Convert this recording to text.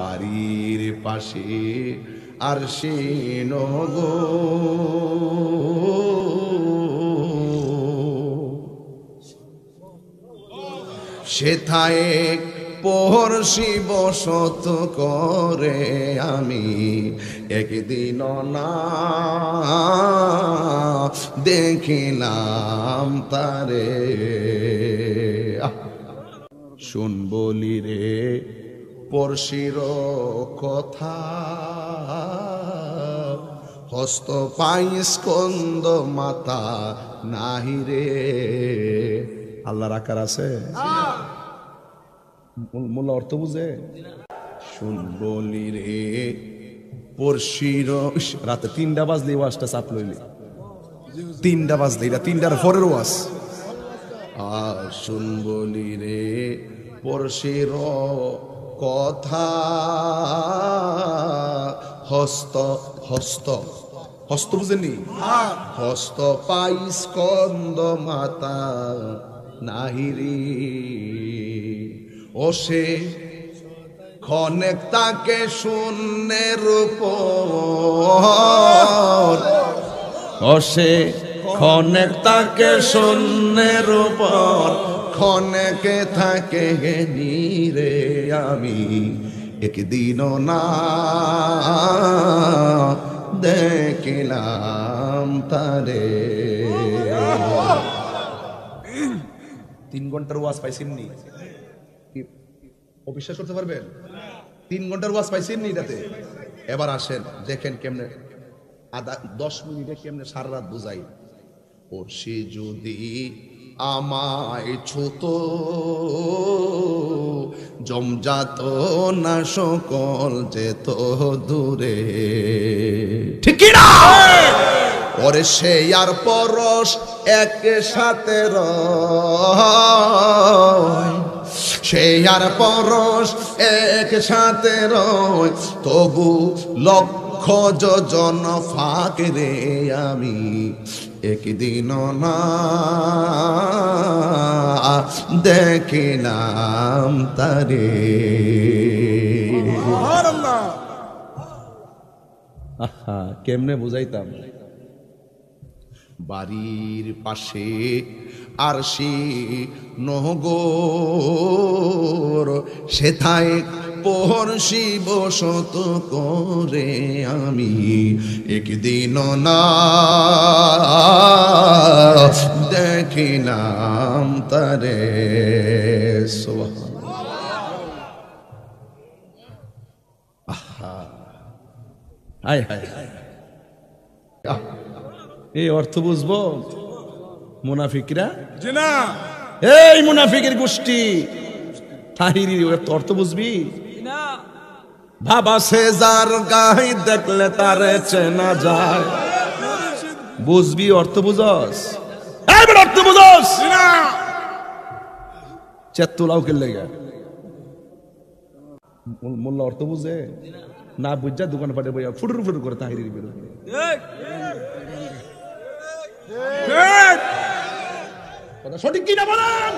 বাড়ির পাশে আর সে নগো সেথায় শি বসত করে আমি একদিন না দেখিলাম তারে বলি রে পরশির কথা হস্ত পাই স্কন্দ মাতা নাহি রে আল্লাহর আকার আছে মূল অর্থ বুঝে শুন বলি রে পরশির রাতে তিনটা বাজলে ওয়াজটা চাপ লইলি তিনটা বাজলে এটা তিনটার পরের ওয়াজ আর শুন বলি রে পরশির কথা হস্ত হস্ত হস্ত বুঝেনি হ্যাঁ। হস্ত পাই স্কন্দ মাতা নাহিরি অসে ক্ষণেক তাকে শূন্যের উপর সে ক্ষণেক তাকে শূন্যের উপর ক্ষণকে থাকে নিরে আমি একদিন না দেখিলাম তারে তিন ঘন্টার ওয়াজ নি অবিশ্বাস করতে পারবেন তিন ঘন্টার ওয়াজ নি এটাতে এবার আসেন দেখেন কেমনে আধা দশ মিনিটে কেমনে সারা রাত বুঝাই ও সে যদি আমায় ছুত জমজাত না সকল যেত দূরে ঠিক না সে আর পরশ একে সাথে র সে আর পরশ এক সাথে রয় তবু লক্ষ যজন ফাঁক রে আমি একদিন না দেখিলাম তারে কেমনে বুঝাইতাম বাড়ির পাশে আর সে নহগর সেথায় পর শিব শত করে আমি একদিন না দেখিলাম তারে হায় হায় এই অর্থ বুঝবো মুনাফিকরা এই মুনাফিকের গোষ্ঠী তাহির অর্থ বুঝবি বাবা সে যার গাই দেখলে তার চেনা যায় বুঝবি অর্থ বুঝস অর্থ বুঝস চেত্তুলাও কেলে মোল্লা অর্থ বুঝে না বুঝা দোকান পাটে বইয়া ফুটুর ফুটুর করে তাহিরির বিরুদ্ধে সঠিক কিনা বলেন